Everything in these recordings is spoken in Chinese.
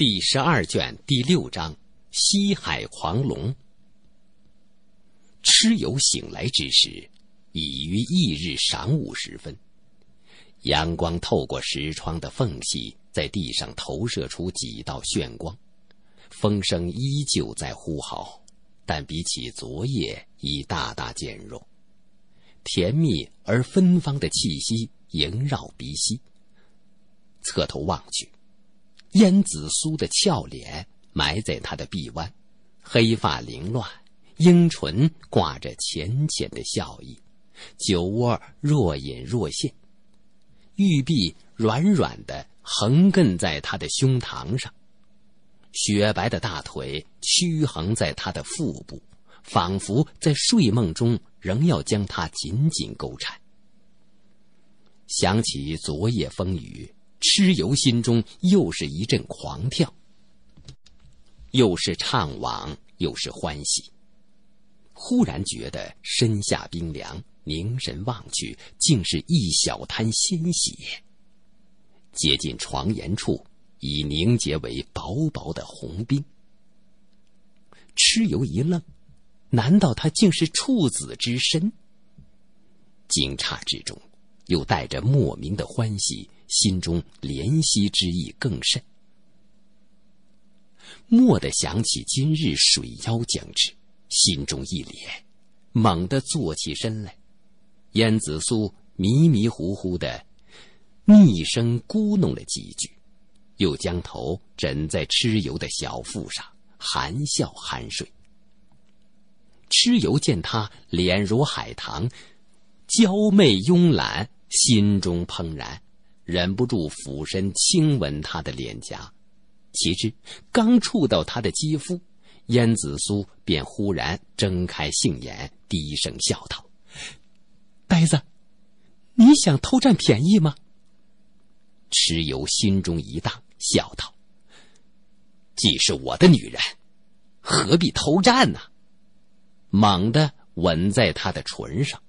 第十二卷第六章《西海狂龙》。蚩尤醒来之时，已于翌日晌午时分。阳光透过石窗的缝隙，在地上投射出几道炫光。风声依旧在呼号，但比起昨夜已大大减弱。甜蜜而芬芳的气息萦绕鼻息。侧头望去。燕子苏的俏脸埋在他的臂弯，黑发凌乱，樱唇挂着浅浅的笑意，酒窝若隐若现，玉臂软软的横亘在他的胸膛上，雪白的大腿屈横在他的腹部，仿佛在睡梦中仍要将他紧紧勾缠。想起昨夜风雨。蚩尤心中又是一阵狂跳，又是怅惘，又是欢喜。忽然觉得身下冰凉，凝神望去，竟是一小滩鲜血，接近床沿处已凝结为薄薄的红冰。蚩尤一愣，难道他竟是处子之身？惊诧之中，又带着莫名的欢喜。心中怜惜之意更甚，蓦地想起今日水妖将至，心中一凛，猛地坐起身来。燕子苏迷迷糊糊的，逆声咕哝了几句，又将头枕在蚩尤的小腹上，含笑酣睡。蚩尤见他脸如海棠，娇媚慵懒，心中怦然。忍不住俯身亲吻她的脸颊，岂知刚触到她的肌肤，燕子苏便忽然睁开杏眼，低声笑道：“呆子，你想偷占便宜吗？”蚩尤心中一荡，笑道：“既是我的女人，何必偷占呢？”猛地吻在她的唇上。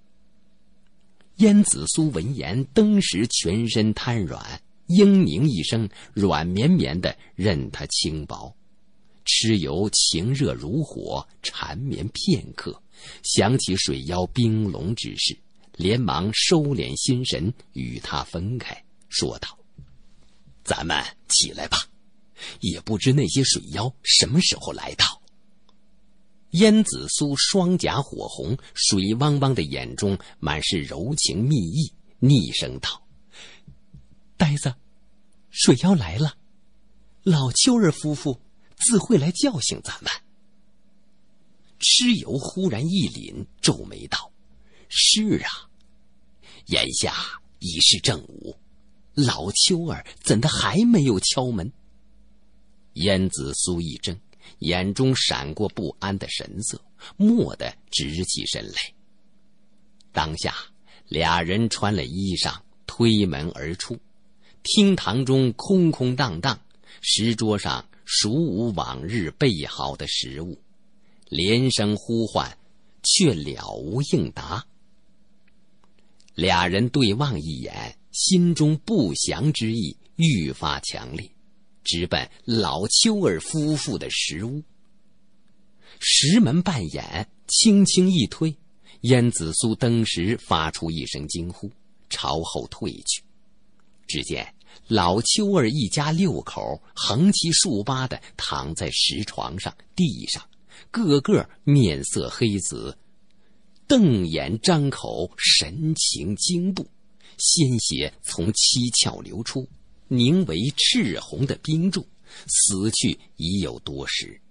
燕子苏闻言，登时全身瘫软，嘤咛一声，软绵绵的任他轻薄。蚩尤情热如火，缠绵片刻，想起水妖冰龙之事，连忙收敛心神，与他分开，说道：“咱们起来吧，也不知那些水妖什么时候来到。”燕子苏双颊火红，水汪汪的眼中满是柔情蜜意，腻声道：“呆子，水妖来了，老秋儿夫妇自会来叫醒咱们。”蚩尤忽然一凛，皱眉道：“是啊，眼下已是正午，老秋儿怎的还没有敲门？”燕子苏一怔。眼中闪过不安的神色，蓦地直起身来。当下，俩人穿了衣裳，推门而出。厅堂中空空荡荡，石桌上数无往日备好的食物，连声呼唤，却了无应答。俩人对望一眼，心中不祥之意愈发强烈。直奔老邱儿夫妇的石屋，石门半掩，轻轻一推，燕子苏登时发出一声惊呼，朝后退去。只见老邱儿一家六口横七竖八的躺在石床上、地上，个个面色黑紫，瞪眼张口，神情惊怖，鲜血从七窍流出。凝为赤红的冰柱，死去已有多时。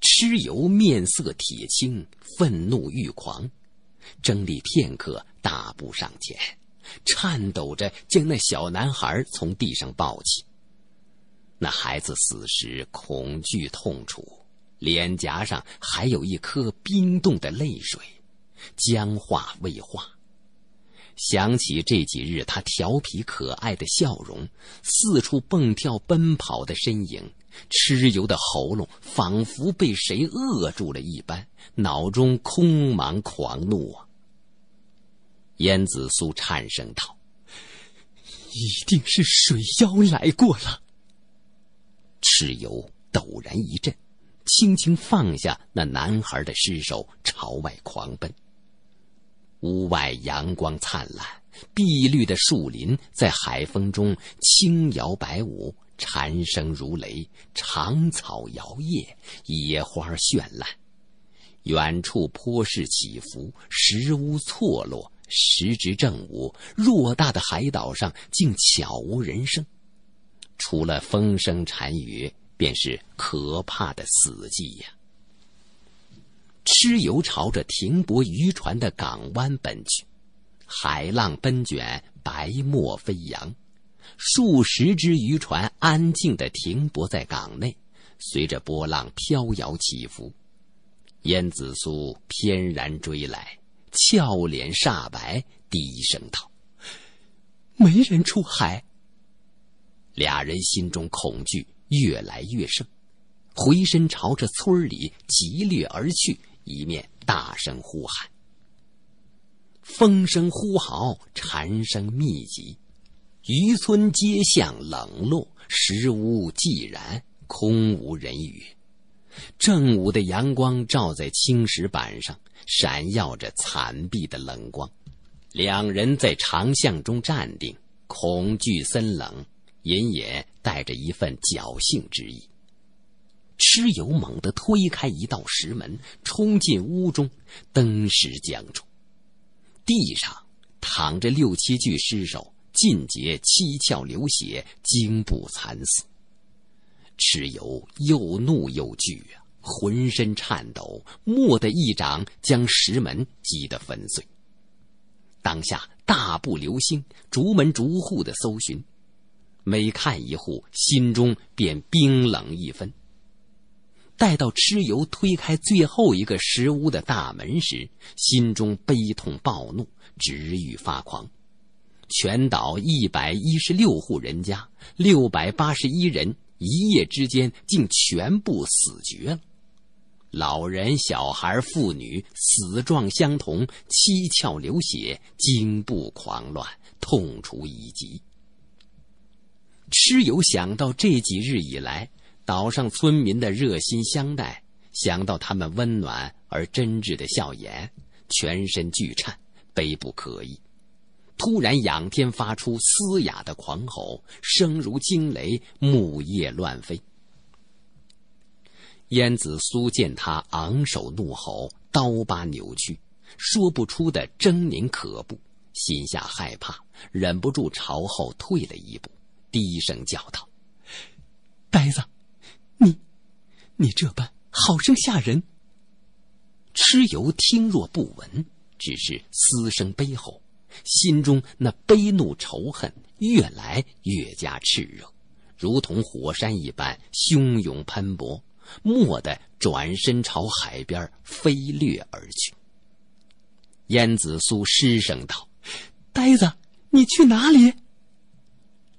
蚩尤面色铁青，愤怒欲狂，整理片刻，大步上前，颤抖着将那小男孩从地上抱起。那孩子死时恐惧痛楚，脸颊上还有一颗冰冻的泪水，僵化未化。想起这几日他调皮可爱的笑容，四处蹦跳奔跑的身影，蚩尤的喉咙仿佛被谁扼住了一般，脑中空茫狂怒啊！燕子苏颤声道：“一定是水妖来过了。”蚩尤陡然一震，轻轻放下那男孩的尸首，朝外狂奔。屋外阳光灿烂，碧绿的树林在海风中轻摇摆舞，蝉声如雷，长草摇曳，野花绚烂。远处坡势起伏，石屋错落。时值正午，偌大的海岛上竟悄无人声，除了风声、蝉语，便是可怕的死寂呀。蚩尤朝着停泊渔船的港湾奔去，海浪奔卷，白沫飞扬。数十只渔船安静的停泊在港内，随着波浪飘摇起伏。燕子苏翩然追来，俏脸煞白，低声道：“没人出海。”俩人心中恐惧越来越盛，回身朝着村里急掠而去。一面大声呼喊，风声呼号，蝉声密集，渔村街巷冷落，石屋寂然，空无人语。正午的阳光照在青石板上，闪耀着惨碧的冷光。两人在长巷中站定，恐惧森冷，隐隐带着一份侥幸之意。蚩尤猛地推开一道石门，冲进屋中，登时僵住。地上躺着六七具尸首，尽皆七窍流血，惊不惨死。蚩尤又怒又惧啊，浑身颤抖，蓦地一掌将石门击得粉碎。当下大步流星，逐门逐户的搜寻，每看一户，心中便冰冷一分。待到蚩尤推开最后一个石屋的大门时，心中悲痛暴怒，直欲发狂。全岛一百一十六户人家，六百八十一人，一夜之间竟全部死绝了。老人、小孩、妇女，死状相同，七窍流血，惊怖狂乱，痛楚已极。蚩尤想到这几日以来。岛上村民的热心相待，想到他们温暖而真挚的笑颜，全身俱颤，悲不可抑。突然仰天发出嘶哑的狂吼，声如惊雷，木叶乱飞。燕子苏见他昂首怒吼，刀疤扭曲，说不出的狰狞可怖，心下害怕，忍不住朝后退了一步，低声叫道：“呆子！”你这般好生吓人！蚩尤听若不闻，只是嘶声悲吼，心中那悲怒仇恨越来越加炽热，如同火山一般汹涌喷薄。蓦地转身朝海边飞掠而去。燕子苏失声道：“呆子，你去哪里？”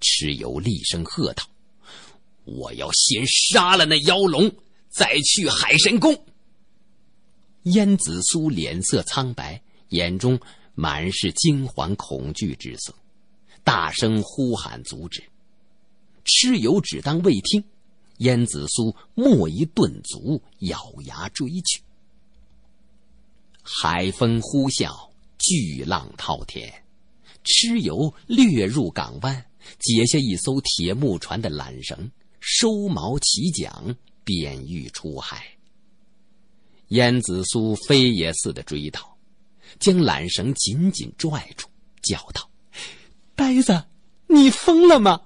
蚩尤厉声喝道：“我要先杀了那妖龙！”再去海神宫。燕子苏脸色苍白，眼中满是惊惶恐惧之色，大声呼喊阻止。蚩尤只当未听，燕子苏蓦一顿足，咬牙追去。海风呼啸，巨浪滔天。蚩尤掠入港湾，解下一艘铁木船的缆绳，收锚起桨。便欲出海，燕子苏飞也似的追到，将缆绳紧紧拽住，叫道：“呆子，你疯了吗？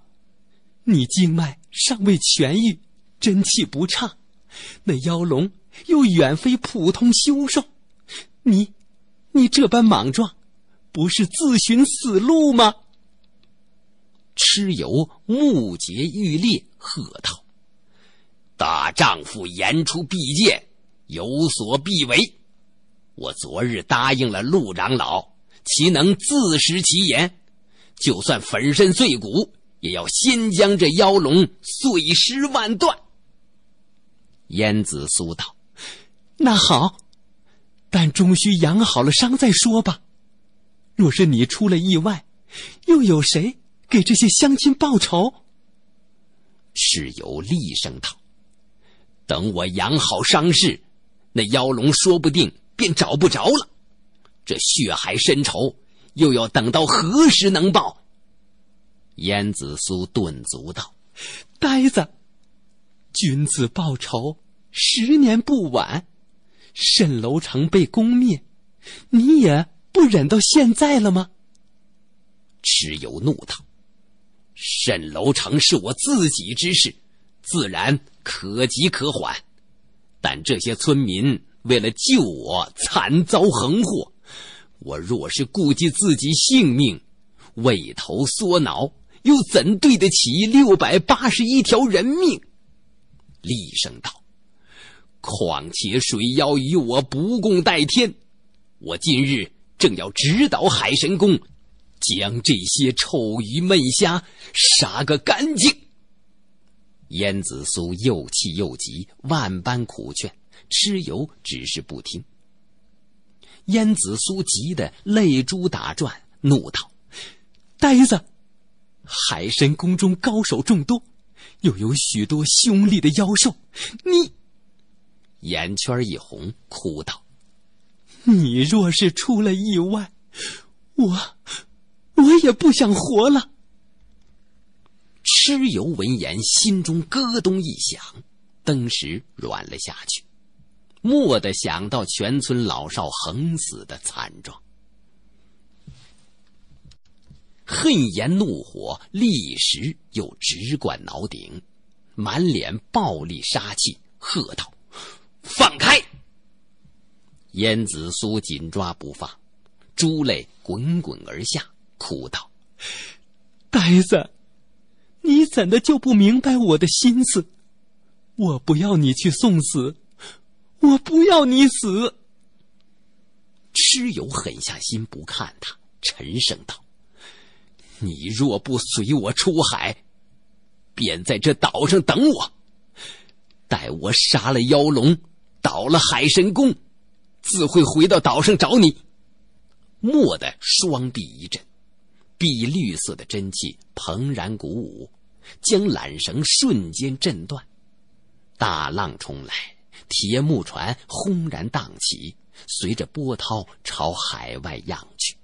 你经脉尚未痊愈，真气不畅，那妖龙又远非普通凶兽，你，你这般莽撞，不是自寻死路吗？”蚩尤目结欲裂，喝道。大丈夫言出必践，有所必为。我昨日答应了陆长老，岂能自食其言？就算粉身碎骨，也要先将这妖龙碎尸万段。燕子苏道：“那好，但终需养好了伤再说吧。若是你出了意外，又有谁给这些乡亲报仇？”蚩友厉声道。等我养好伤势，那妖龙说不定便找不着了。这血海深仇又要等到何时能报？燕子苏顿足道：“呆子，君子报仇，十年不晚。沈楼城被攻灭，你也不忍到现在了吗？”蚩尤怒道：“沈楼城是我自己之事，自然。”可急可缓，但这些村民为了救我，惨遭横祸。我若是顾及自己性命，畏头缩脑，又怎对得起六百八十一条人命？厉声道：“况且水妖与我不共戴天，我今日正要直捣海神宫，将这些臭鱼闷虾杀个干净。”燕子苏又气又急，万般苦劝，蚩尤只是不听。燕子苏急得泪珠打转，怒道：“呆子，海神宫中高手众多，又有许多凶厉的妖兽，你……眼圈一红，哭道：‘你若是出了意外，我……我也不想活了。’”蚩尤闻言，心中咯咚一响，登时软了下去。蓦地想到全村老少横死的惨状，恨言怒火立时又直灌脑顶，满脸暴戾杀气，喝道：“放开！”燕子苏紧抓不放，珠泪滚滚而下，哭道：“呆子。”你怎的就不明白我的心思？我不要你去送死，我不要你死。蚩尤狠下心不看他，沉声道：“你若不随我出海，便在这岛上等我。待我杀了妖龙，倒了海神宫，自会回到岛上找你。”蓦的，双臂一震。碧绿色的真气蓬然鼓舞，将缆绳瞬间震断。大浪冲来，铁木船轰然荡起，随着波涛朝海外漾去。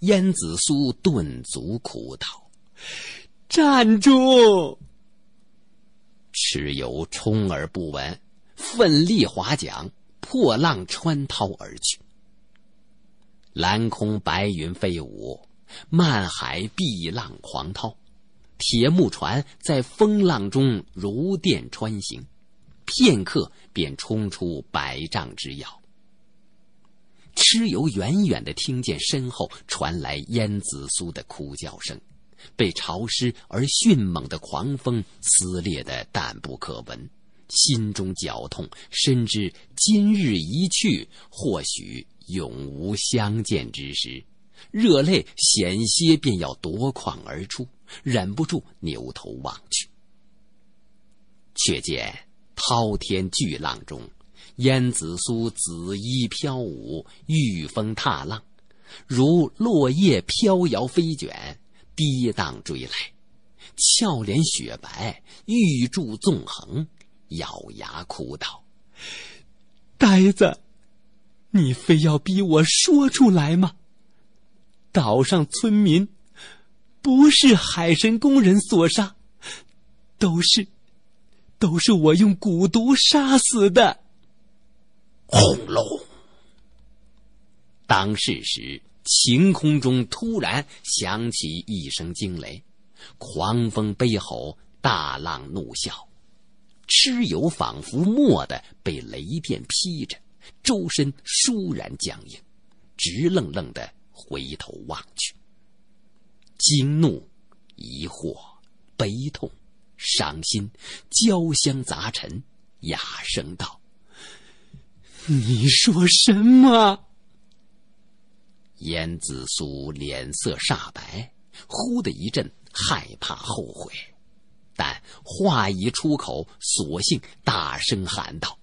燕子苏顿足苦道：“站住！”蚩尤充耳不闻，奋力划桨，破浪穿涛而去。蓝空白云飞舞，漫海碧浪狂涛，铁木船在风浪中如电穿行，片刻便冲出百丈之遥。蚩尤远远的听见身后传来燕子苏的哭叫声，被潮湿而迅猛的狂风撕裂的淡不可闻，心中绞痛，深知今日一去或许。永无相见之时，热泪险些便要夺眶而出，忍不住扭头望去，却见滔天巨浪中，燕子苏紫衣飘舞，御风踏浪，如落叶飘摇飞卷，跌宕追来。俏脸雪白，玉柱纵横，咬牙哭道：“呆子。”你非要逼我说出来吗？岛上村民不是海神宫人所杀，都是都是我用蛊毒杀死的。轰隆！当事时，晴空中突然响起一声惊雷，狂风悲吼，大浪怒啸，蚩尤仿佛蓦地被雷电劈着。周身倏然僵硬，直愣愣的回头望去，惊怒、疑惑、悲痛、伤心交相杂陈，哑声道：“你说什么？”严子苏脸色煞白，忽的一阵害怕、后悔，但话一出口，索性大声喊道。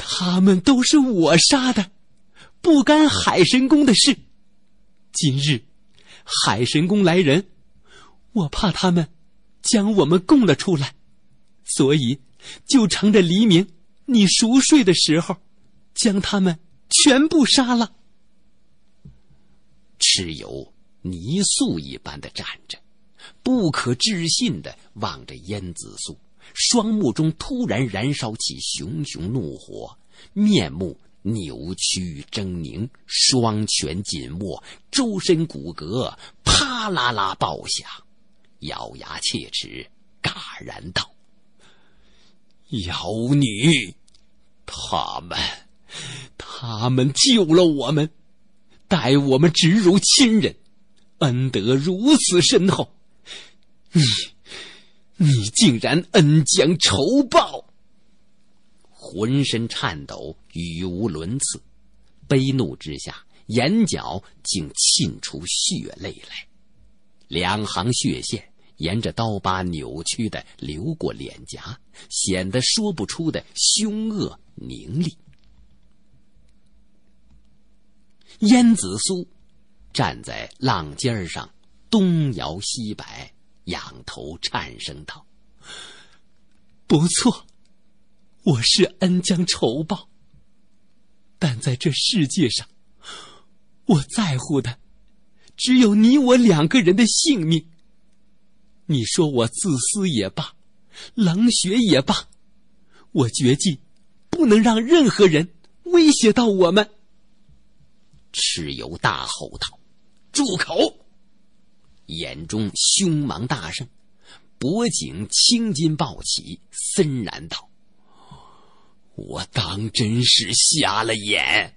他们都是我杀的，不干海神宫的事。今日海神宫来人，我怕他们将我们供了出来，所以就乘着黎明你熟睡的时候，将他们全部杀了。蚩尤泥塑一般的站着，不可置信的望着燕子素。双目中突然燃烧起熊熊怒火，面目扭曲狰狞，双拳紧握，周身骨骼啪啦啦爆响，咬牙切齿，嘎然道：“妖女，他们，他们救了我们，待我们直如亲人，恩德如此深厚，你。”你竟然恩将仇报！浑身颤抖，语无伦次，悲怒之下，眼角竟沁出血泪来，两行血线沿着刀疤扭曲的流过脸颊，显得说不出的凶恶凝厉。燕子苏站在浪尖上，东摇西摆。仰头颤声道：“不错，我是恩将仇报。但在这世界上，我在乎的只有你我两个人的性命。你说我自私也罢，冷血也罢，我决计不能让任何人威胁到我们。”蚩尤大吼道：“住口！”眼中凶芒大盛，脖颈青筋暴起，森然道：“我当真是瞎了眼，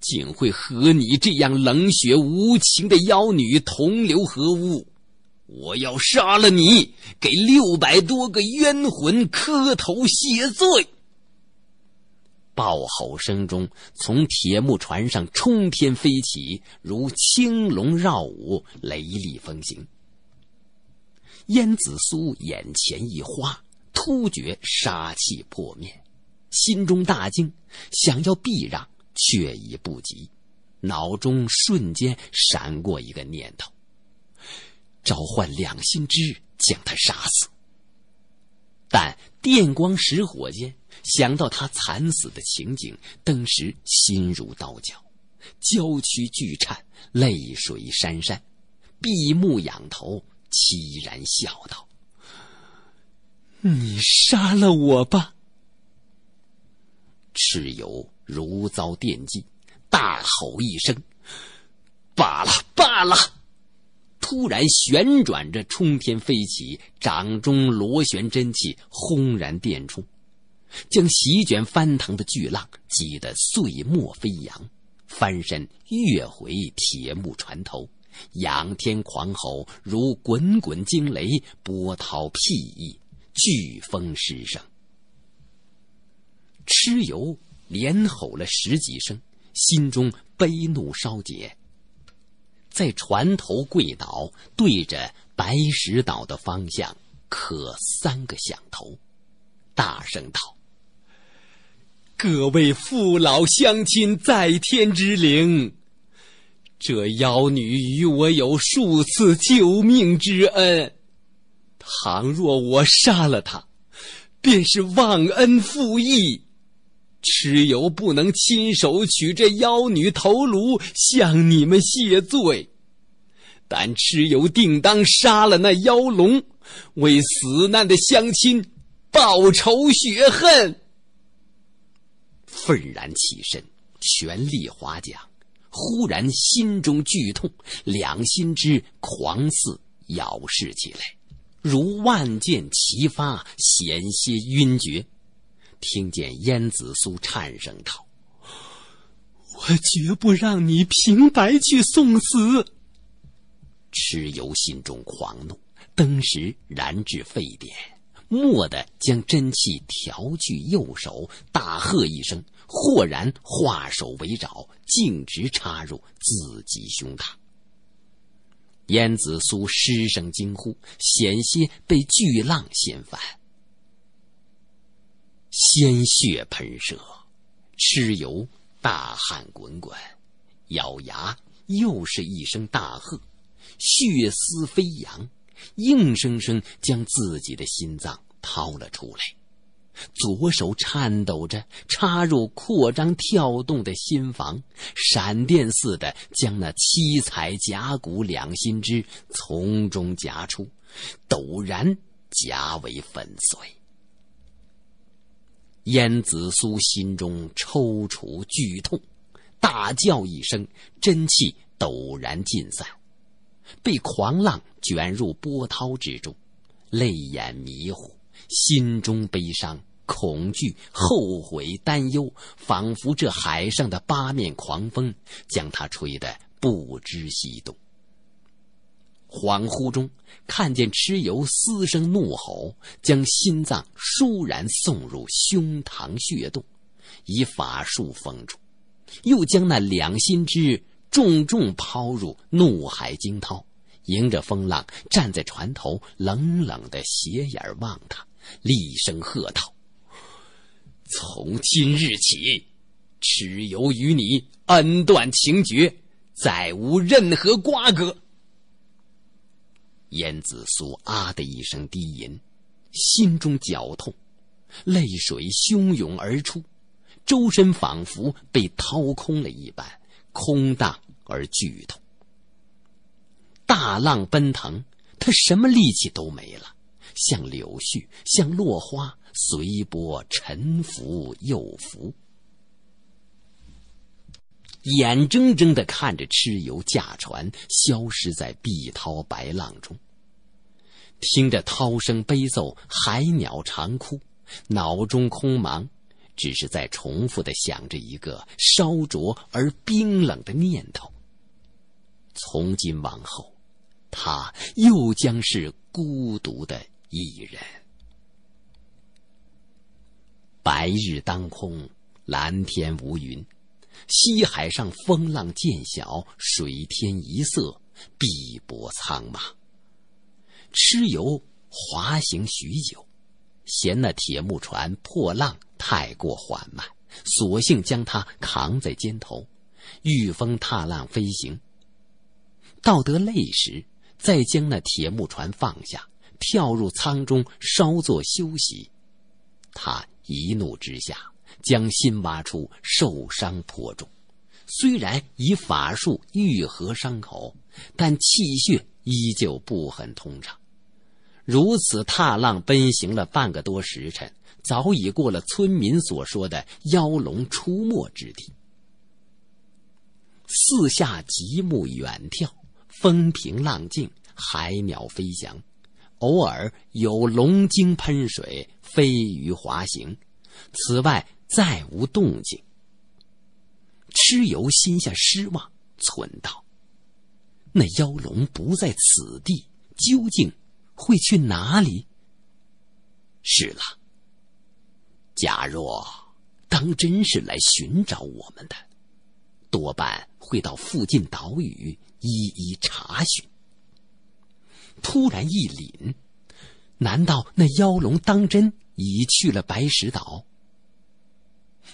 竟会和你这样冷血无情的妖女同流合污！我要杀了你，给六百多个冤魂磕头谢罪。”爆吼声中，从铁木船上冲天飞起，如青龙绕舞，雷厉风行。燕子苏眼前一花，突觉杀气破灭，心中大惊，想要避让，却已不及，脑中瞬间闪过一个念头：召唤两心之，将他杀死。但电光石火间。想到他惨死的情景，登时心如刀绞，娇躯巨颤，泪水潸潸，闭目仰头，凄然笑道：“你杀了我吧！”蚩尤如遭电击，大吼一声：“罢了罢了！”突然旋转着冲天飞起，掌中螺旋真气轰然电出。将席卷翻腾的巨浪挤得碎沫飞扬，翻身跃回铁木船头，仰天狂吼，如滚滚惊雷，波涛辟易，飓风失声。蚩尤连吼了十几声，心中悲怒稍解，在船头跪倒，对着白石岛的方向磕三个响头，大声道。各位父老乡亲，在天之灵，这妖女与我有数次救命之恩，倘若我杀了她，便是忘恩负义。蚩尤不能亲手取这妖女头颅向你们谢罪，但蚩尤定当杀了那妖龙，为死难的乡亲报仇雪恨。愤然起身，全力划桨。忽然心中剧痛，两心之狂似咬噬起来，如万箭齐发，险些晕厥。听见燕子苏颤声道：“我绝不让你平白去送死。”蚩尤心中狂怒，登时燃至沸点。蓦地将真气调聚右手，大喝一声，豁然化手为爪，径直插入自己胸膛。燕子苏失声惊呼，险些被巨浪掀翻，鲜血喷射，蚩尤大汗滚滚，咬牙又是一声大喝，血丝飞扬，硬生生将自己的心脏。掏了出来，左手颤抖着插入扩张跳动的心房，闪电似的将那七彩甲骨两心枝从中夹出，陡然夹为粉碎。燕子苏心中抽搐剧痛，大叫一声，真气陡然尽散，被狂浪卷入波涛之中，泪眼迷糊。心中悲伤、恐惧、后悔、担忧，仿佛这海上的八面狂风将他吹得不知西东。恍惚中，看见蚩尤嘶声怒吼，将心脏倏然送入胸膛穴洞，以法术封住，又将那两心之重重抛入怒海惊涛，迎着风浪站在船头，冷冷的斜眼望他。厉声喝道：“从今日起，蚩尤与你恩断情绝，再无任何瓜葛。”燕子苏啊的一声低吟，心中绞痛，泪水汹涌而出，周身仿佛被掏空了一般，空荡而剧痛。大浪奔腾，他什么力气都没了。像柳絮，像落花，随波沉浮、又浮。眼睁睁的看着蚩尤驾船消失在碧涛白浪中，听着涛声悲奏，海鸟长哭，脑中空茫，只是在重复的想着一个烧灼而冰冷的念头：从今往后，他又将是孤独的。一人，白日当空，蓝天无云，西海上风浪渐小，水天一色，碧波苍茫。蚩尤滑行许久，嫌那铁木船破浪太过缓慢，索性将它扛在肩头，遇风踏浪飞行。到得累时，再将那铁木船放下。跳入舱中稍作休息，他一怒之下将心挖出，受伤颇重。虽然以法术愈合伤口，但气血依旧不很通畅。如此踏浪奔行了半个多时辰，早已过了村民所说的妖龙出没之地。四下极目远眺，风平浪静，海鸟飞翔。偶尔有龙精喷水，飞鱼滑行，此外再无动静。蚩尤心下失望，忖道：“那妖龙不在此地，究竟会去哪里？”是了，假若当真是来寻找我们的，多半会到附近岛屿一一查询。突然一凛，难道那妖龙当真已去了白石岛？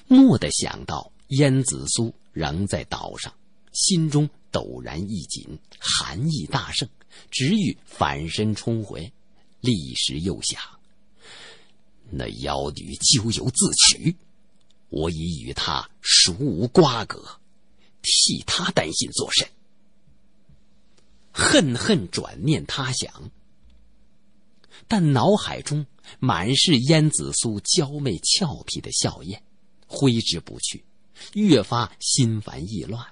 蓦地想到燕子苏仍在岛上，心中陡然一紧，寒意大盛，直欲反身冲回。立时又想，那妖女咎由自取，我已与她熟无瓜葛，替她担心作甚？恨恨转念，他想，但脑海中满是燕子苏娇媚俏皮的笑靥，挥之不去，越发心烦意乱，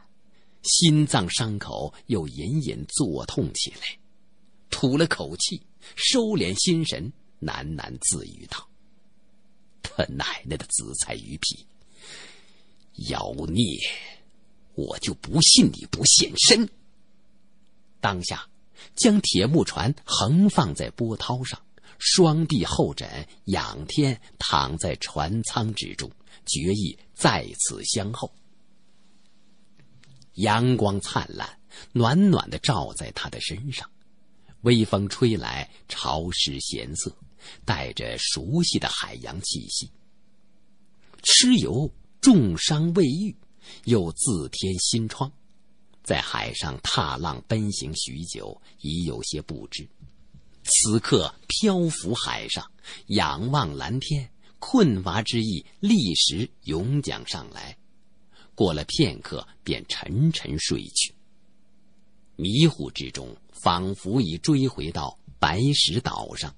心脏伤口又隐隐作痛起来。吐了口气，收敛心神，喃喃自语道：“他奶奶的紫菜鱼皮，妖孽！我就不信你不现身。”当下，将铁木船横放在波涛上，双臂后枕，仰天躺在船舱之中，决意在此相候。阳光灿烂，暖暖的照在他的身上，微风吹来，潮湿咸涩，带着熟悉的海洋气息。蚩尤重伤未愈，又自添新疮。在海上踏浪奔行许久，已有些不知。此刻漂浮海上，仰望蓝天，困乏之意立时涌将上来。过了片刻，便沉沉睡去。迷糊之中，仿佛已追回到白石岛上。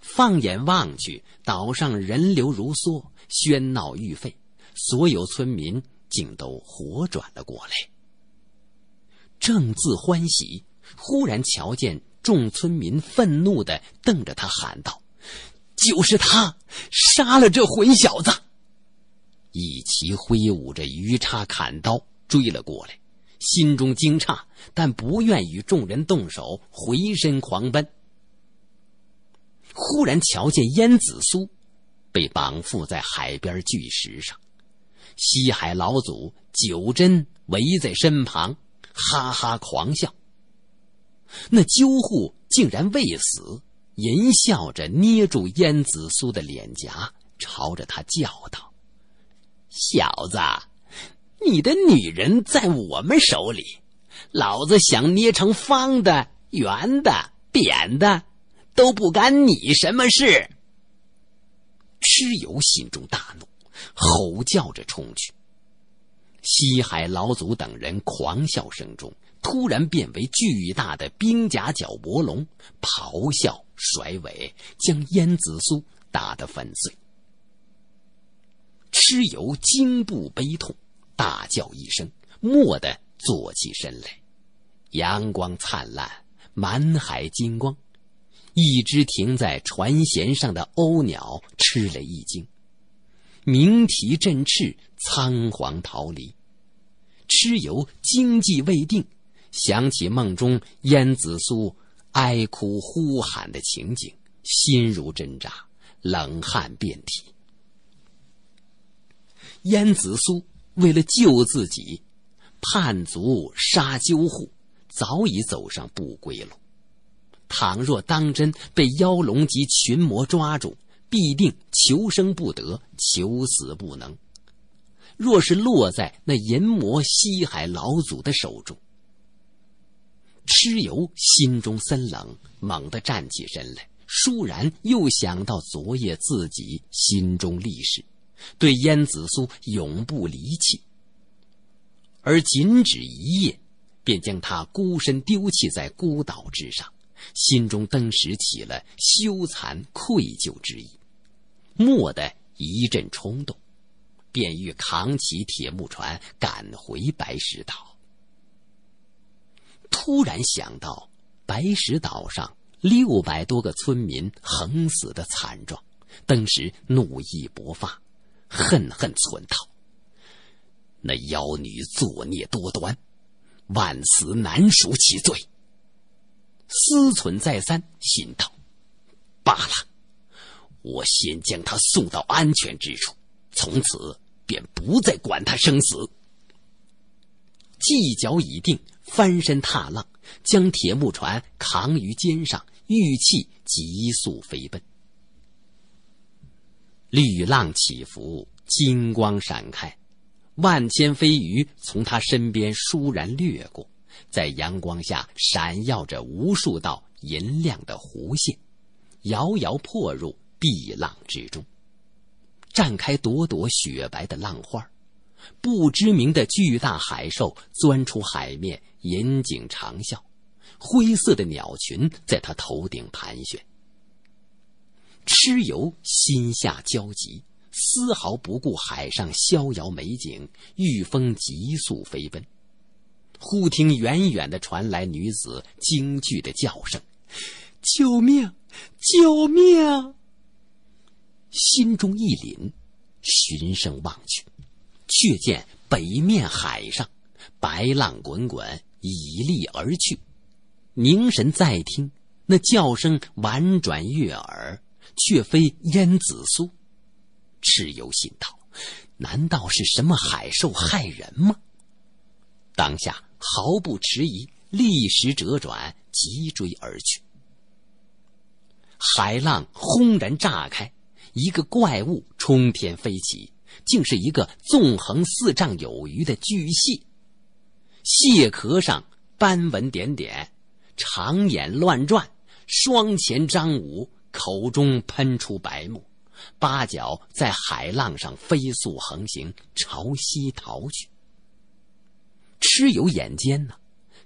放眼望去，岛上人流如梭，喧闹欲沸，所有村民竟都活转了过来。正自欢喜，忽然瞧见众村民愤怒的瞪着他喊道：“就是他，杀了这混小子！”一齐挥舞着鱼叉、砍刀追了过来，心中惊诧，但不愿与众人动手，回身狂奔。忽然瞧见燕子苏被绑缚在海边巨石上，西海老祖九真围在身旁。哈哈，狂笑！那鸠护竟然未死，淫笑着捏住燕子苏的脸颊，朝着他叫道：“小子，你的女人在我们手里，老子想捏成方的、圆的、扁的，都不干你什么事。”蚩尤心中大怒，吼叫着冲去。西海老祖等人狂笑声中，突然变为巨大的冰甲角魔龙，咆哮甩尾，将燕子苏打得粉碎。蚩尤惊怖悲痛，大叫一声，蓦地坐起身来。阳光灿烂，满海金光，一只停在船舷上的鸥鸟吃了一惊，鸣啼振翅。仓皇逃离，蚩尤惊悸未定，想起梦中燕子苏哀哭呼喊的情景，心如针扎，冷汗遍体。燕子苏为了救自己，叛族杀鸠户，早已走上不归路。倘若当真被妖龙及群魔抓住，必定求生不得，求死不能。若是落在那淫魔西海老祖的手中，蚩尤心中森冷，猛地站起身来，倏然又想到昨夜自己心中立誓，对燕子苏永不离弃，而仅止一夜，便将他孤身丢弃在孤岛之上，心中登时起了羞惭愧疚之意，蓦地一阵冲动。便欲扛起铁木船赶回白石岛，突然想到白石岛上六百多个村民横死的惨状，登时怒意勃发，恨恨存道：“那妖女作孽多端，万死难赎其罪。”思忖再三，心道：“罢了，我先将她送到安全之处，从此。”便不再管他生死。计较已定，翻身踏浪，将铁木船扛于肩上，玉器急速飞奔。绿浪起伏，金光闪开，万千飞鱼从他身边倏然掠过，在阳光下闪耀着无数道银亮的弧线，遥遥破入碧浪之中。绽开朵朵雪白的浪花，不知名的巨大海兽钻出海面，引颈长啸；灰色的鸟群在他头顶盘旋。蚩尤心下焦急，丝毫不顾海上逍遥美景，御风急速飞奔。忽听远远的传来女子惊惧的叫声：“救命！救命！”心中一凛，循声望去，却见北面海上白浪滚滚，已立而去。凝神再听，那叫声婉转悦耳，却非燕子苏。蚩尤心道：难道是什么海兽害人吗？当下毫不迟疑，立时折转，急追而去。海浪轰然炸开。一个怪物冲天飞起，竟是一个纵横四丈有余的巨蟹。蟹壳上斑纹点点，长眼乱转，双钳张舞，口中喷出白沫，八脚在海浪上飞速横行，朝西逃去。蚩尤眼尖呐，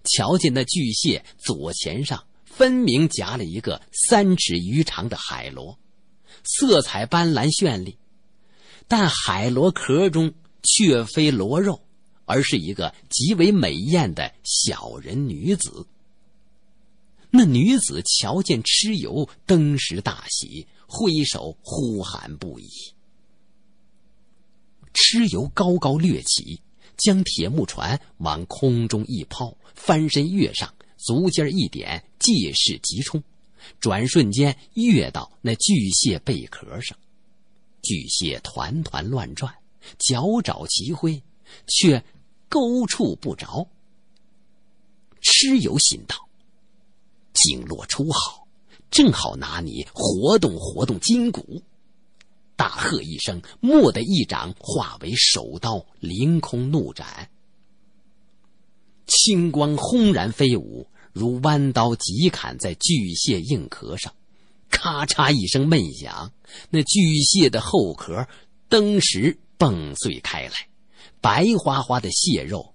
瞧见那巨蟹左钳上分明夹了一个三尺余长的海螺。色彩斑斓绚丽，但海螺壳中却非螺肉，而是一个极为美艳的小人女子。那女子瞧见蚩尤，登时大喜，挥手呼喊不已。蚩尤高高掠起，将铁木船往空中一抛，翻身跃上，足尖一点，借势急冲。转瞬间跃到那巨蟹贝壳上，巨蟹团团乱转，脚爪齐挥，却勾触不着。蚩尤心道：“经络初好，正好拿你活动活动筋骨。”大喝一声，蓦地一掌化为手刀，凌空怒斩，青光轰然飞舞。如弯刀急砍在巨蟹硬壳上，咔嚓一声闷响，那巨蟹的后壳登时崩碎开来，白花花的蟹肉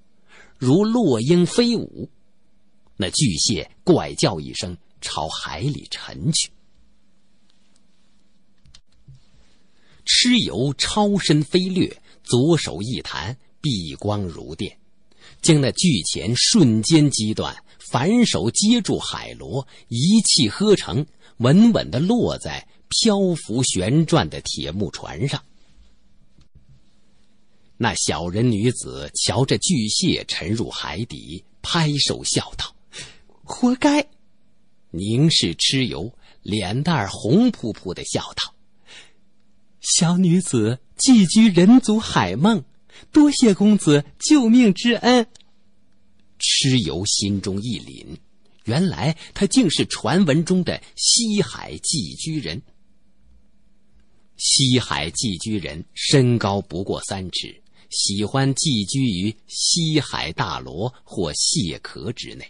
如落英飞舞。那巨蟹怪叫一声，朝海里沉去。蚩尤超身飞掠，左手一弹，碧光如电，将那巨钳瞬间击断。反手接住海螺，一气呵成，稳稳的落在漂浮旋转的铁木船上。那小人女子瞧着巨蟹沉入海底，拍手笑道：“活该！”凝视蚩尤，脸蛋儿红扑扑的，笑道：“小女子寄居人族海梦，多谢公子救命之恩。”蚩尤心中一凛，原来他竟是传闻中的西海寄居人。西海寄居人身高不过三尺，喜欢寄居于西海大螺或蟹壳之内，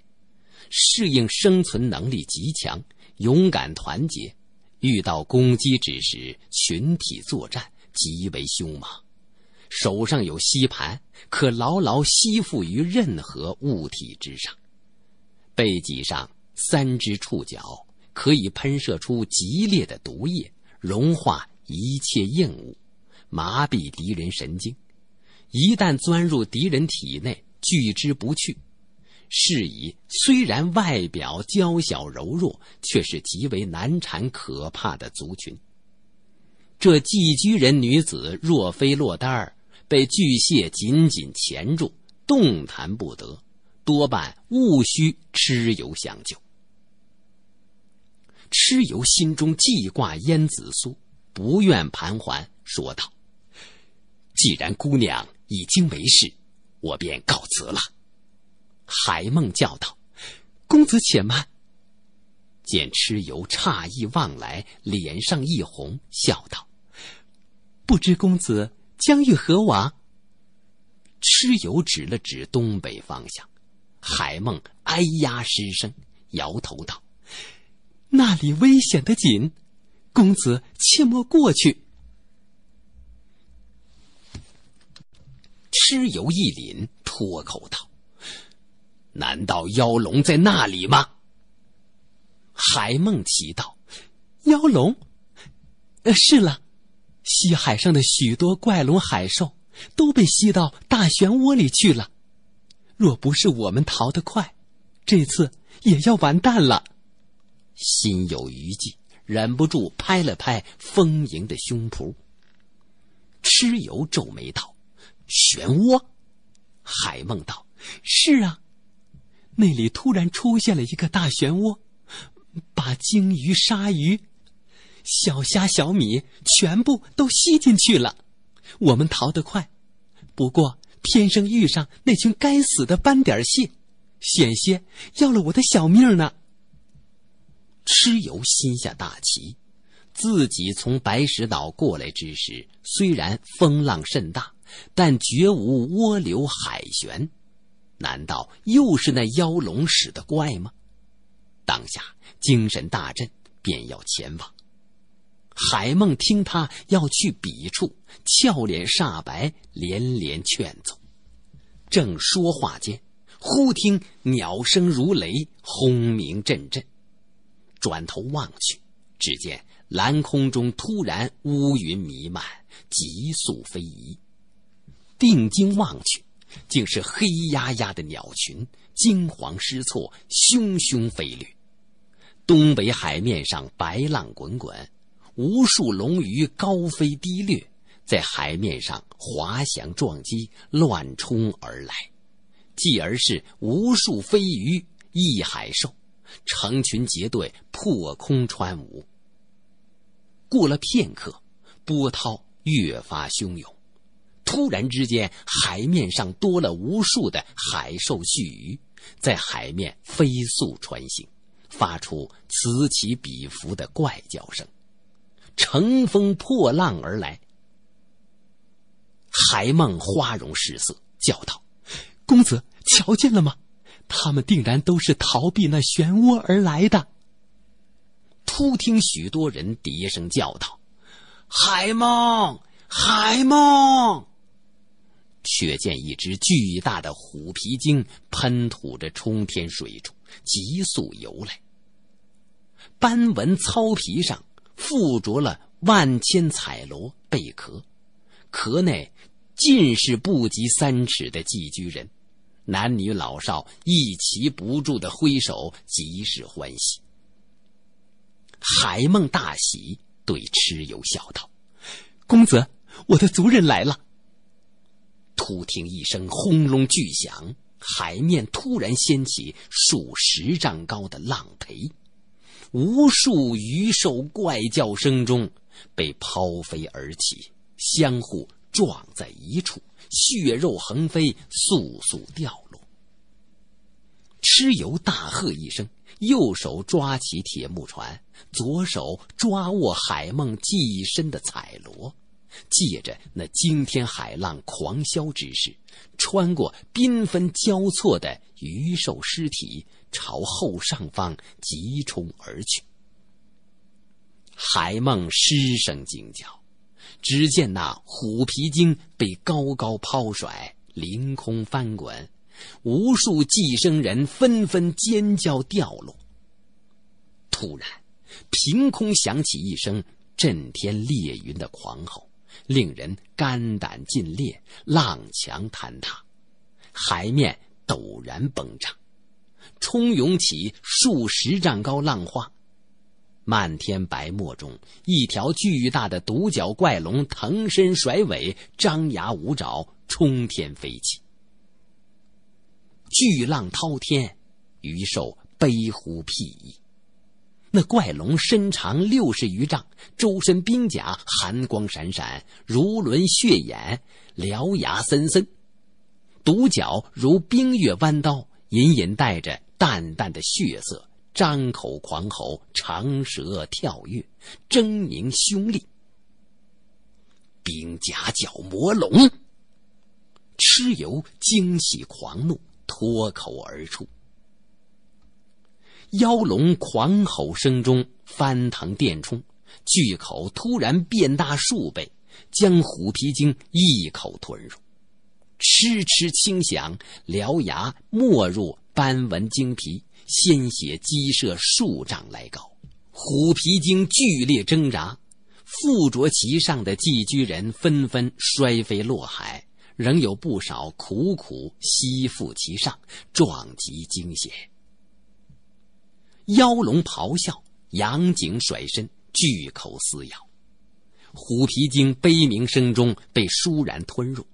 适应生存能力极强，勇敢团结，遇到攻击之时群体作战极为凶猛。手上有吸盘，可牢牢吸附于任何物体之上；背脊上三只触角可以喷射出激烈的毒液，融化一切硬物，麻痹敌人神经。一旦钻入敌人体内，拒之不去。是以，虽然外表娇小柔弱，却是极为难缠可怕的族群。这寄居人女子若非落单儿，被巨蟹紧紧钳住，动弹不得，多半务需蚩尤相救。蚩尤心中记挂燕子苏，不愿盘桓，说道：“既然姑娘已经没事，我便告辞了。”海梦叫道：“公子且慢！”见蚩尤诧异望来，脸上一红，笑道：“不知公子……”将欲何往？蚩尤指了指东北方向，海梦哎呀失声，摇头道：“那里危险的紧，公子切莫过去。”蚩尤一凛，脱口道：“难道妖龙在那里吗？”海梦奇道：“妖龙，呃，是了。”西海上的许多怪龙海兽都被吸到大漩涡里去了，若不是我们逃得快，这次也要完蛋了。心有余悸，忍不住拍了拍丰盈的胸脯。蚩尤皱眉道：“漩涡？”海梦道：“是啊，那里突然出现了一个大漩涡，把鲸鱼、鲨鱼。”小虾、小米全部都吸进去了，我们逃得快，不过偏生遇上那群该死的斑点蟹，险些要了我的小命呢。蚩尤心下大奇，自己从白石岛过来之时，虽然风浪甚大，但绝无涡流海旋，难道又是那妖龙使的怪吗？当下精神大振，便要前往。海梦听他要去彼处，俏脸煞白，连连劝阻。正说话间，忽听鸟声如雷，轰鸣阵阵。转头望去，只见蓝空中突然乌云弥漫，急速飞移。定睛望去，竟是黑压压的鸟群，惊慌失措，汹汹飞掠。东北海面上白浪滚滚。无数龙鱼高飞低掠，在海面上滑翔撞击、乱冲而来；继而是无数飞鱼、异海兽，成群结队破空穿舞。过了片刻，波涛越发汹涌。突然之间，海面上多了无数的海兽巨鱼，在海面飞速穿行，发出此起彼伏的怪叫声。乘风破浪而来，海梦花容失色，叫道：“公子，瞧见了吗？他们定然都是逃避那漩涡而来的。”突听许多人低声叫道：“海梦，海梦！”却见一只巨大的虎皮鲸喷吐着冲天水柱，急速游来。斑纹糙皮上。附着了万千彩螺贝壳，壳内尽是不及三尺的寄居人，男女老少一齐不住的挥手，极是欢喜。海梦大喜，对蚩尤笑道：“公子，我的族人来了。”突听一声轰隆巨响，海面突然掀起数十丈高的浪培。无数鱼兽怪叫声中，被抛飞而起，相互撞在一处，血肉横飞，速速掉落。蚩尤大喝一声，右手抓起铁木船，左手抓握海梦寄身的彩螺，借着那惊天海浪狂啸之势，穿过缤纷交错的鱼兽尸体。朝后上方急冲而去，海梦失声惊叫。只见那虎皮鲸被高高抛甩，凌空翻滚，无数寄生人纷纷尖叫掉落。突然，凭空响起一声震天裂云的狂吼，令人肝胆尽裂，浪墙坍塌，海面陡然崩涨。冲涌起数十丈高浪花，漫天白沫中，一条巨大的独角怪龙腾身甩尾，张牙舞爪，冲天飞起。巨浪滔天，鱼兽悲呼辟已。那怪龙身长六十余丈，周身冰甲，寒光闪闪，如轮血眼，獠牙森森，独角如冰月弯刀。隐隐带着淡淡的血色，张口狂吼，长舌跳跃，狰狞凶厉。冰甲角魔龙，蚩尤惊喜狂怒，脱口而出。妖龙狂吼声中翻腾电冲，巨口突然变大数倍，将虎皮精一口吞入。吱吱轻响，獠牙没入斑纹精皮，鲜血激射数丈来高。虎皮精剧烈挣扎，附着其上的寄居人纷纷摔飞落海，仍有不少苦苦吸附其上，撞击精血。妖龙咆哮，杨颈甩身，巨口撕咬，虎皮精悲鸣声中被倏然吞入。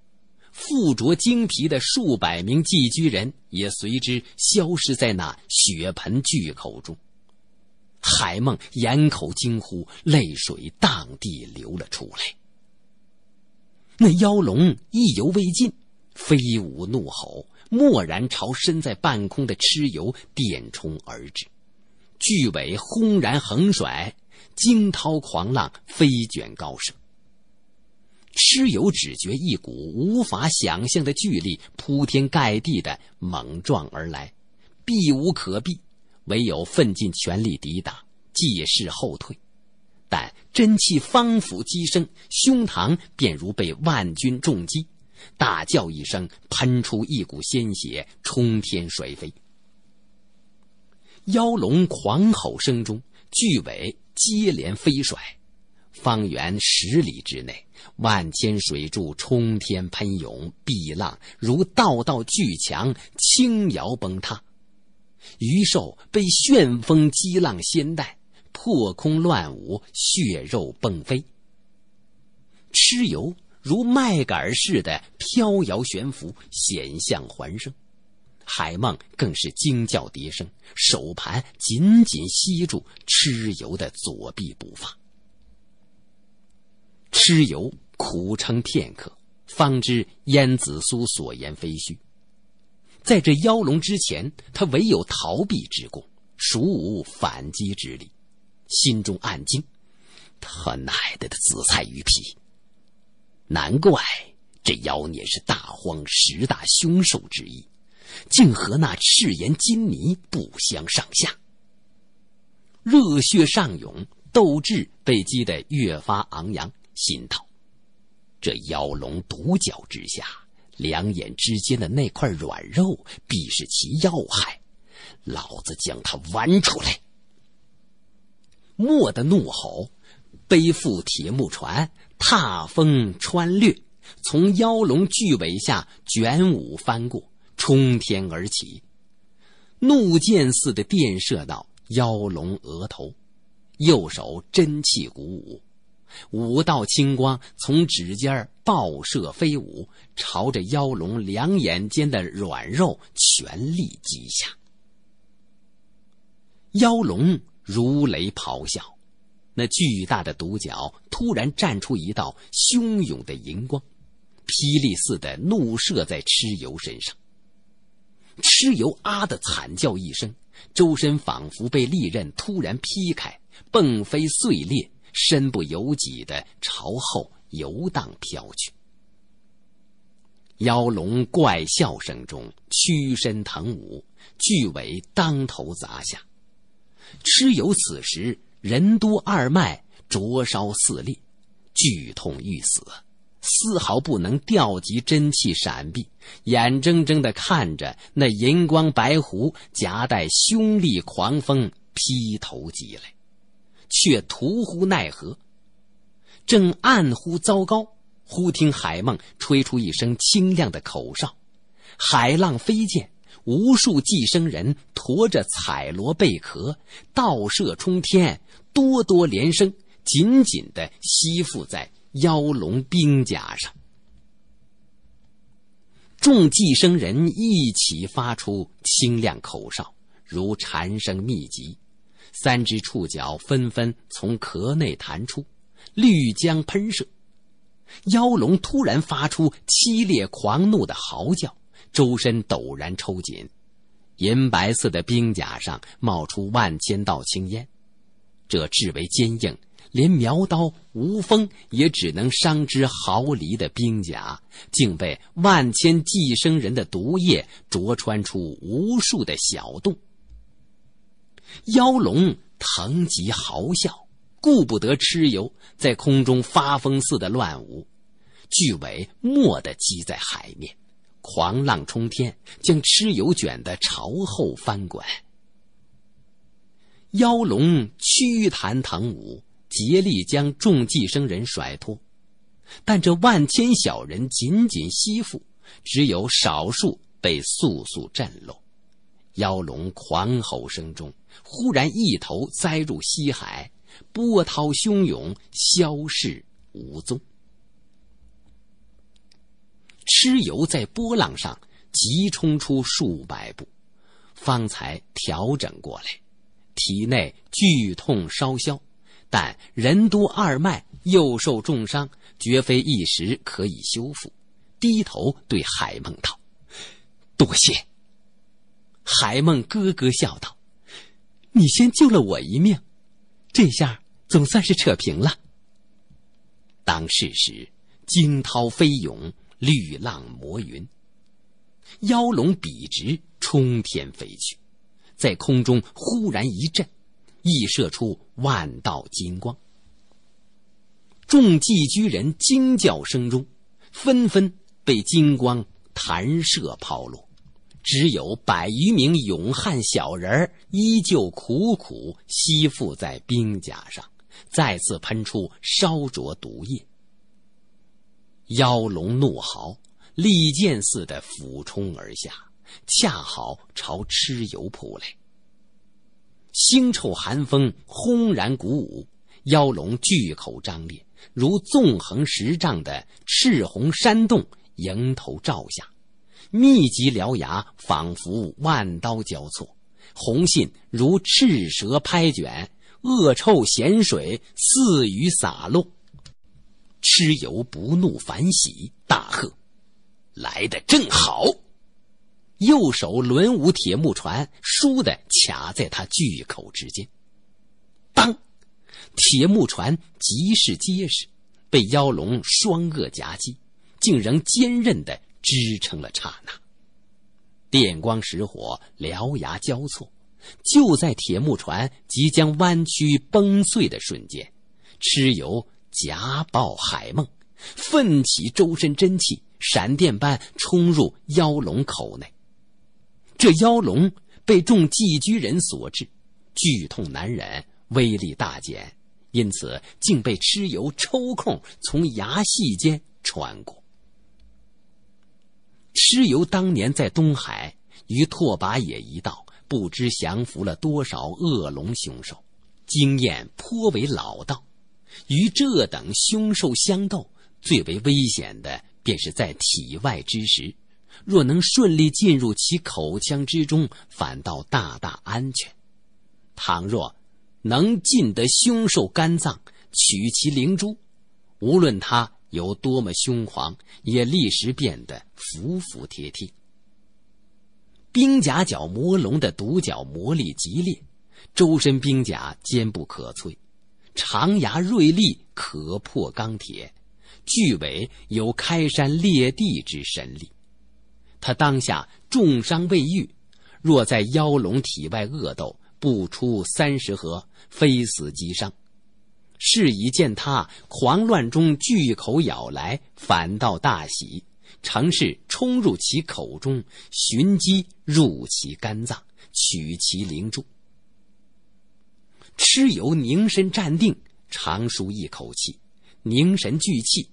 附着精皮的数百名寄居人也随之消失在那血盆巨口中，海梦眼口惊呼，泪水当地流了出来。那妖龙意犹未尽，飞舞怒吼，蓦然朝身在半空的蚩尤电冲而至，巨尾轰然横甩，惊涛狂浪飞卷高升。蚩尤只觉一股无法想象的巨力铺天盖地的猛撞而来，避无可避，唯有奋尽全力抵挡，借势后退。但真气方甫激生，胸膛便如被万钧重击，大叫一声，喷出一股鲜血冲天甩飞。妖龙狂吼声中，巨尾接连飞甩。方圆十里之内，万千水柱冲天喷涌，碧浪如道道巨墙轻摇崩塌。鱼兽被旋风激浪掀带，破空乱舞，血肉迸飞。蚩尤如麦秆似的飘摇悬浮，险象环生。海梦更是惊叫迭声，手盘紧紧吸住蚩尤的左臂不放。蚩尤苦撑片刻，方知燕子苏所言非虚。在这妖龙之前，他唯有逃避之功，孰无反击之力，心中暗惊：“他奶奶的紫菜鱼皮！难怪这妖孽是大荒十大凶兽之一，竟和那赤炎金猊不相上下。”热血上涌，斗志被激得越发昂扬。心道：“这妖龙独角之下，两眼之间的那块软肉，必是其要害。老子将它剜出来！”蓦地怒吼，背负铁木船，踏风穿掠，从妖龙巨尾下卷舞翻过，冲天而起，怒箭似的电射到妖龙额头，右手真气鼓舞。五道青光从指尖儿爆射飞舞，朝着妖龙两眼间的软肉全力击下。妖龙如雷咆哮，那巨大的独角突然绽出一道汹涌的银光，霹雳似的怒射在蚩尤身上。蚩尤啊的惨叫一声，周身仿佛被利刃突然劈开，迸飞碎裂。身不由己的朝后游荡飘去，妖龙怪笑声中屈身腾舞，巨尾当头砸下。蚩尤此时任督二脉灼烧四裂，剧痛欲死，丝毫不能调集真气闪避，眼睁睁地看着那银光白狐夹带凶厉狂风劈头击来。却徒呼奈何，正暗呼糟糕，忽听海梦吹出一声清亮的口哨，海浪飞溅，无数寄生人驮着彩螺贝壳倒射冲天，多多连声，紧紧的吸附在妖龙冰甲上。众寄生人一起发出清亮口哨，如蝉声密集。三只触角纷纷从壳内弹出，绿浆喷射。妖龙突然发出凄厉狂怒的嚎叫，周身陡然抽紧，银白色的冰甲上冒出万千道青烟。这至为坚硬，连苗刀无锋也只能伤之毫厘的冰甲，竟被万千寄生人的毒液灼穿出无数的小洞。妖龙腾极嚎啸，顾不得蚩尤在空中发疯似的乱舞，巨尾蓦地击在海面，狂浪冲天，将蚩尤卷得朝后翻滚。妖龙屈弹腾舞，竭力将众寄生人甩脱，但这万千小人紧紧吸附，只有少数被速速震落。妖龙狂吼声中，忽然一头栽入西海，波涛汹涌，消逝无踪。蚩尤在波浪上急冲出数百步，方才调整过来，体内剧痛烧消，但任督二脉又受重伤，绝非一时可以修复。低头对海梦道：“多谢。”海梦咯咯笑道：“你先救了我一命，这下总算是扯平了。”当时时，惊涛飞涌，绿浪摩云，妖龙笔直冲天飞去，在空中忽然一震，亦射出万道金光。众寄居人惊叫声中，纷纷被金光弹射抛落。只有百余名勇汉小人依旧苦苦吸附在冰甲上，再次喷出烧灼毒液。妖龙怒嚎，利剑似的俯冲而下，恰好朝蚩尤扑来。腥臭寒风轰然鼓舞，妖龙巨口张裂，如纵横十丈的赤红山洞，迎头照下。密集獠牙仿佛万刀交错，红信如赤蛇拍卷，恶臭咸水似雨洒落。蚩尤不怒反喜，大喝：“来的正好！”右手抡舞铁木船，倏地卡在他巨口之间。当，铁木船极是结实，被妖龙双颚夹击，竟仍坚韧的。支撑了刹那，电光石火，獠牙交错。就在铁木船即将弯曲崩碎的瞬间，蚩尤夹抱海梦，奋起周身真气，闪电般冲入妖龙口内。这妖龙被众寄居人所制，剧痛难忍，威力大减，因此竟被蚩尤抽空从牙隙间穿过。蚩尤当年在东海与拓跋野一道，不知降服了多少恶龙凶兽，经验颇为老道。与这等凶兽相斗，最为危险的便是在体外之时；若能顺利进入其口腔之中，反倒大大安全。倘若能进得凶兽肝脏，取其灵珠，无论它。有多么凶狂，也立时变得服服帖帖。冰甲角魔龙的独角魔力极烈，周身冰甲坚不可摧，长牙锐利可破钢铁，巨尾有开山裂地之神力。他当下重伤未愈，若在妖龙体外恶斗，不出三十合，非死即伤。是以见他狂乱中巨口咬来，反倒大喜，尝试冲入其口中，寻机入其肝脏，取其灵珠。蚩尤凝身站定，长舒一口气，凝神聚气，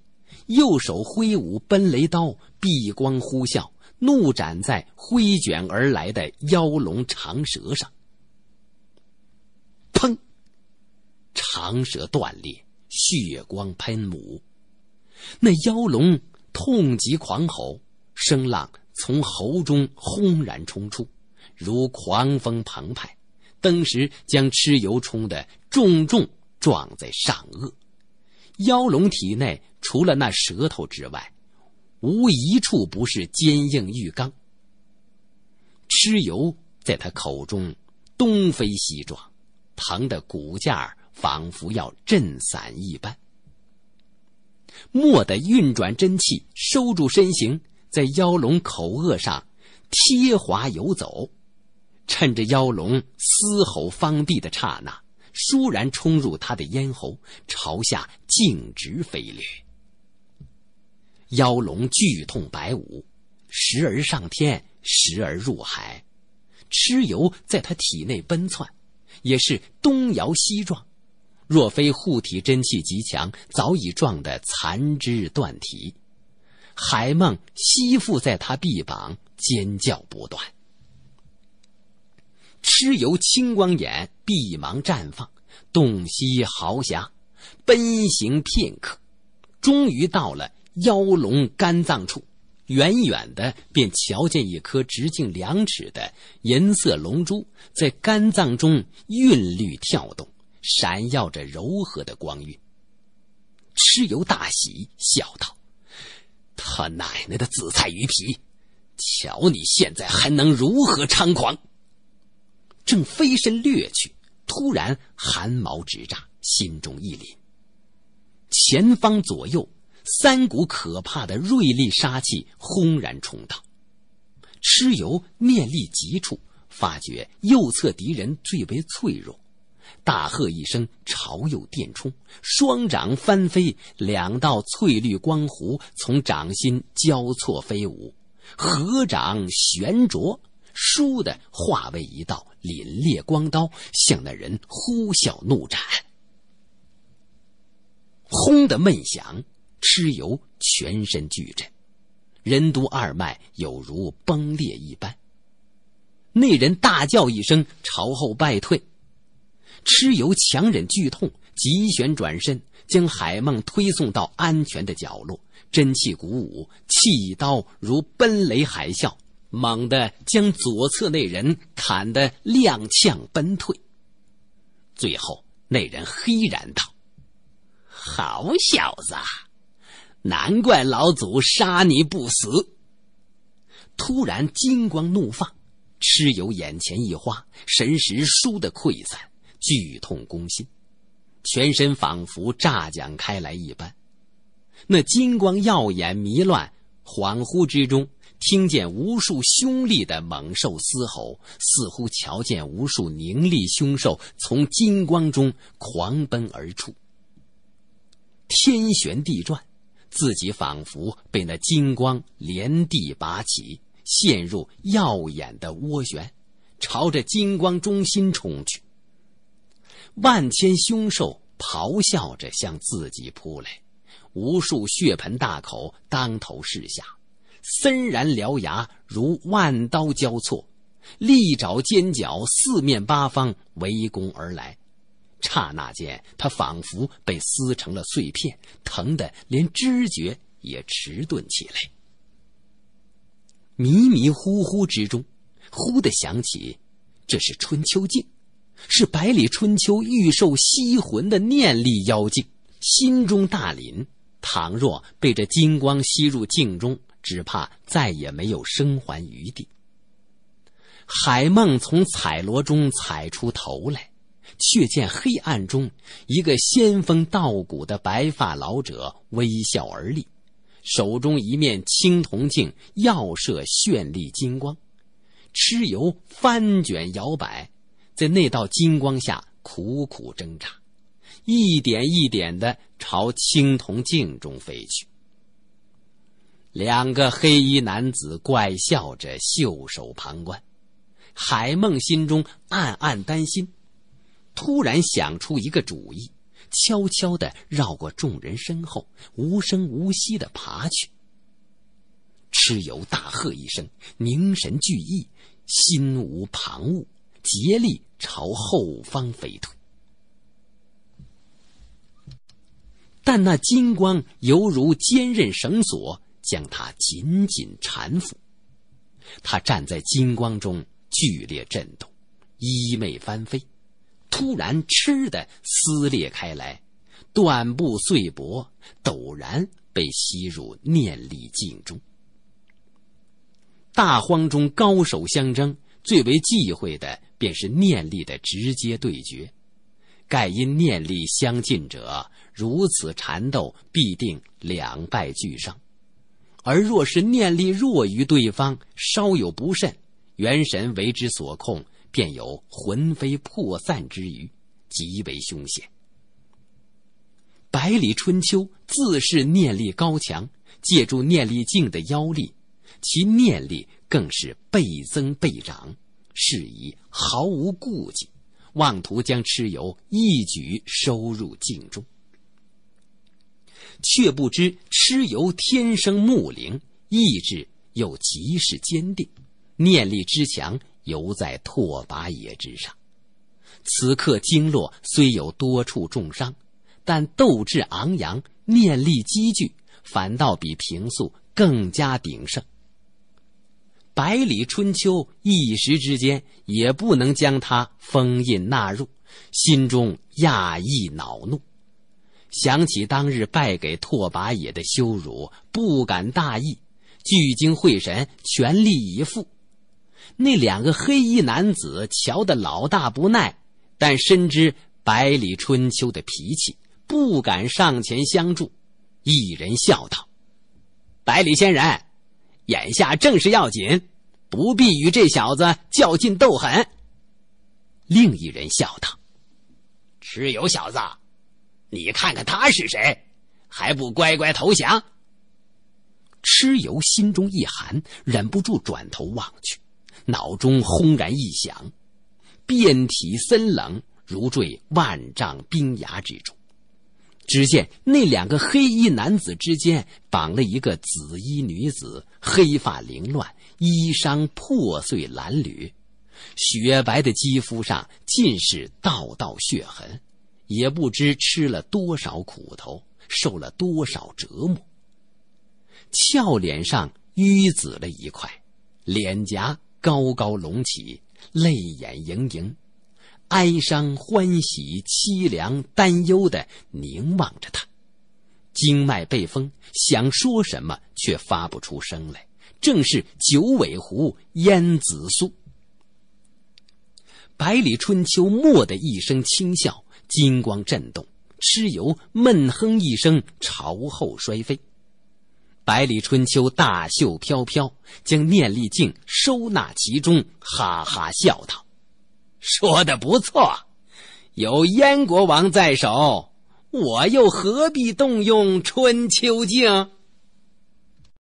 右手挥舞奔雷刀，碧光呼啸，怒斩在挥卷而来的妖龙长舌上。长舌断裂，血光喷舞，那妖龙痛极狂吼，声浪从喉中轰然冲出，如狂风澎湃，登时将蚩尤冲得重重撞在上颚。妖龙体内除了那舌头之外，无一处不是坚硬玉刚。蚩尤在他口中东飞西撞，疼得骨架儿。仿佛要震散一般，蓦地运转真气，收住身形，在妖龙口颚上贴滑游走，趁着妖龙嘶吼方地的刹那，倏然冲入他的咽喉，朝下径直飞掠。妖龙剧痛白舞，时而上天，时而入海，蚩尤在他体内奔窜，也是东摇西撞。若非护体真气极强，早已撞得残肢断体。海梦吸附在他臂膀，尖叫不断。蚩尤青光眼闭芒绽放，洞悉豪侠，奔行片刻，终于到了妖龙肝脏处。远远的便瞧见一颗直径两尺的银色龙珠在肝脏中韵律跳动。闪耀着柔和的光晕。蚩尤大喜，笑道：“他奶奶的紫菜鱼皮！瞧你现在还能如何猖狂！”正飞身掠去，突然寒毛直炸，心中一凛。前方左右三股可怕的锐利杀气轰然冲到。蚩尤念力急处，发觉右侧敌人最为脆弱。大喝一声，朝右电冲，双掌翻飞，两道翠绿光弧从掌心交错飞舞，合掌悬着，倏地化为一道凛冽光刀，向那人呼啸怒斩。轰的闷响，蚩尤全身剧震，任督二脉有如崩裂一般。那人大叫一声，朝后败退。蚩尤强忍剧痛，急旋转身，将海梦推送到安全的角落。真气鼓舞，气刀如奔雷海啸，猛地将左侧那人砍得踉跄奔退。最后，那人嘿然道：“好小子，难怪老祖杀你不死。”突然金光怒放，蚩尤眼前一花，神识倏地溃散。剧痛攻心，全身仿佛炸响开来一般。那金光耀眼迷乱，恍惚之中听见无数凶厉的猛兽嘶吼，似乎瞧见无数凝厉凶兽从金光中狂奔而出。天旋地转，自己仿佛被那金光连地拔起，陷入耀眼的涡旋，朝着金光中心冲去。万千凶兽咆哮着向自己扑来，无数血盆大口当头噬下，森然獠牙如万刀交错，利爪尖角四面八方围攻而来。刹那间，他仿佛被撕成了碎片，疼得连知觉也迟钝起来。迷迷糊糊之中，忽地想起，这是春秋镜。是百里春秋欲受吸魂的念力妖精，心中大凛。倘若被这金光吸入镜中，只怕再也没有生还余地。海梦从彩罗中采出头来，却见黑暗中一个仙风道骨的白发老者微笑而立，手中一面青铜镜耀射绚丽金光，蚩尤翻卷摇摆。在那道金光下苦苦挣扎，一点一点的朝青铜镜中飞去。两个黑衣男子怪笑着袖手旁观，海梦心中暗暗担心，突然想出一个主意，悄悄的绕过众人身后，无声无息的爬去。蚩尤大喝一声，凝神聚意，心无旁骛，竭力。朝后方飞退，但那金光犹如坚韧绳索，将他紧紧缠缚。他站在金光中，剧烈震动，衣袂翻飞。突然，嗤的撕裂开来，短布碎帛陡然被吸入念力镜中。大荒中高手相争。最为忌讳的便是念力的直接对决，盖因念力相近者如此缠斗必定两败俱伤，而若是念力弱于对方，稍有不慎，元神为之所控，便有魂飞魄散之余，极为凶险。百里春秋自恃念力高强，借助念力境的妖力，其念力。更是倍增倍长，是以毫无顾忌，妄图将蚩尤一举收入境中。却不知蚩尤天生木灵，意志又极是坚定，念力之强犹在拓跋野之上。此刻经络虽有多处重伤，但斗志昂扬，念力积聚，反倒比平素更加鼎盛。百里春秋一时之间也不能将他封印纳入，心中讶异恼怒，想起当日败给拓跋野的羞辱，不敢大意，聚精会神，全力以赴。那两个黑衣男子瞧得老大不耐，但深知百里春秋的脾气，不敢上前相助。一人笑道：“百里仙人。”眼下正是要紧，不必与这小子较劲斗狠。另一人笑道：“蚩尤小子，你看看他是谁，还不乖乖投降？”蚩尤心中一寒，忍不住转头望去，脑中轰然一响，遍体森冷，如坠万丈冰崖之中。只见那两个黑衣男子之间绑了一个紫衣女子，黑发凌乱，衣裳破碎褴褛，雪白的肌肤上尽是道道血痕，也不知吃了多少苦头，受了多少折磨。俏脸上淤紫了一块，脸颊高高隆起，泪眼盈盈。哀伤、欢喜、凄凉、担忧的凝望着他，经脉被封，想说什么却发不出声来。正是九尾狐燕子苏。百里春秋蓦的一声轻笑，金光震动，蚩尤闷哼一声，朝后摔飞。百里春秋大袖飘飘，将念力镜收纳其中，哈哈笑道。说的不错，有燕国王在手，我又何必动用春秋镜？